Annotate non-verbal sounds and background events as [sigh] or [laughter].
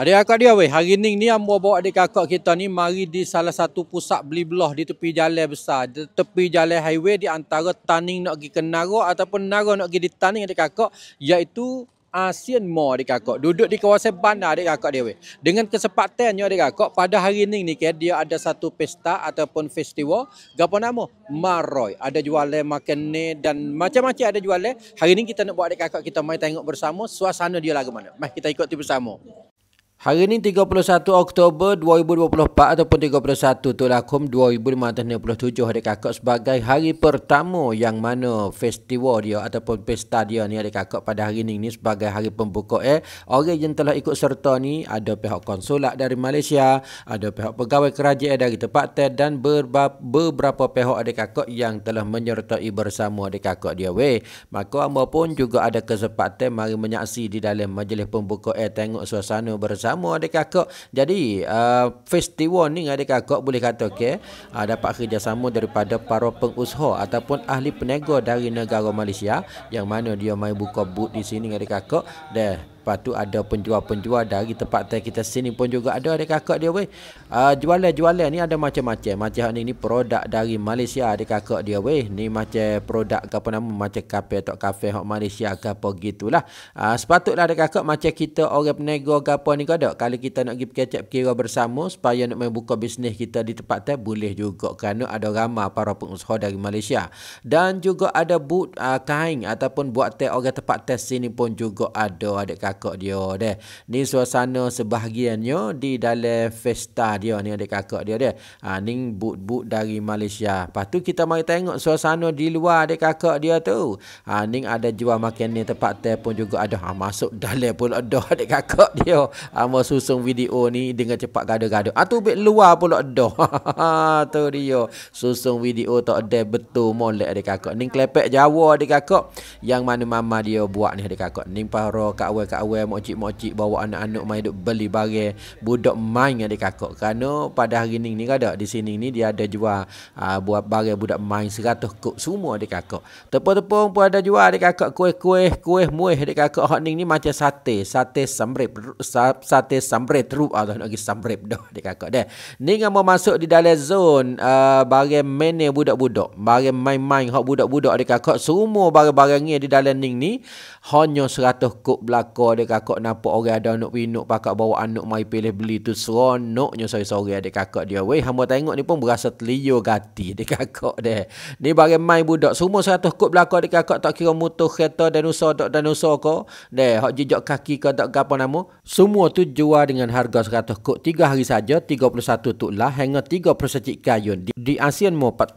Adik kakak dia weh, hari ni ni ambo bawa adik kakak kita ni mari di salah satu pusat beli belah di tepi jalan besar, di tepi jalan highway di antara Taning nak pergi ke Naro ataupun Naro nak pergi di Taning adik kakak iaitu Asian Mall adik kakak. Duduk di kawasan bandar adik kakak dia weh. Dengan kesempatannya adik kakak pada hari ni ni ke dia ada satu pesta ataupun festival, gapo nama? Maroy. Ada jualan makanan dan macam-macam ada jualan. Hari ni kita nak buat adik kakak kita mai tengok bersama suasana dia lagu mana. Mai kita ikut tu bersama. Hari ini 31 Oktober 2024 ataupun 31 Tulakum 2567 ada kakak sebagai hari pertama yang mana festival dia ataupun pesta dia ni ada kakak pada hari ini ni sebagai hari pembuka eh. Orang yang telah ikut serta ni ada pihak konsulat dari Malaysia, ada pihak pegawai kerajaan dari tempatan dan beberapa pihak ada kakak yang telah menyertai bersama ada kakak dia weh. Maka ambo juga ada kesempatan mari menyaksi di dalam majlis pembuka eh tengok suasana bersama sama ada kakak. Jadi uh, festival ni adik kakak boleh kata ke okay, uh, dapat kerjasama daripada para pengusaha ataupun ahli peniaga dari negara Malaysia yang mana dia mai buka booth di sini ada kakak. Dah Lepas tu ada penjual-penjual dari tempat kita sini pun juga ada ada kakak dia weh. Uh, jualan-jualan ni ada macam-macam. Macam ni ni produk dari Malaysia ada kakak dia weh. Ni macam produk ke apa nama macam kafe atau kafe hok Malaysia ke apa gitulah. Ah uh, sepatutlah adik kakak macam kita orang penego ke apa ni kada. Kalau kita nak pergi kecap kira bersama supaya nak main buka bisnes kita di tempat tu boleh juga kerana ada ramai para pengusaha dari Malaysia. Dan juga ada boot uh, kain ataupun buat teh orang tempat tes sini pun juga ada ada kakak kakak dia deh. Ni suasana sebahagiannya di dalam festa dia ni ada kakak dia deh. Ha ni but-but dari Malaysia. Lepas tu kita mari tengok suasana di luar ada kakak dia tu. Ha ni ada jual makan ni tempat teh pun juga ada. Ha masuk dalam pula ada [laughs] adik kakak dia. Ha mau susun video ni dengan cepat gaduh-gaduh. Ha tu bit luar pula [laughs] dah. tu dia. Susung video tak ada betul molek ada kakak. Ni klepek Jawa ada kakak yang mana mama dia buat ni ada kakak. Ni para kawan dekat awal makcik-makcik bawa anak-anak mai duk beli barang budak main dengan adik kakak kerana pada hari ni ni kada di sini ni dia ada jual uh, buat barang budak main 100 kok semua adik kakak tepung-tepung pun ada jual adik kakak kuih-kuih kuih muih adik kakak hak ni ni macam sate sate sambrep sate sambrep terup atau ah, nak pergi sambrep dah adik kakak deh ni ngam masuk di dalam zone uh, barang main budak-budak barang main-main hak budak-budak adik kakak semua barang-barang di dalam ni ni hanya 100 kok belakang dia kakak nampak orang ada anak winuk pakak bawa anak mai pilih beli tu seronoknya sore-sore adik kakak dia. Weh hamba tengok ni pun berasa telio gati adik kakak deh. Ni bagai mai budak semua seratus kot belaka adik kakak tak kira motor kereta dan usah dok dan usah ko. Deh hak jejak kaki ke tak apa nama. Semua tu jual dengan harga seratus kot 3 hari saja 31 tuklah hingga 3 persecik kayun di, di ASEAN Mall Pak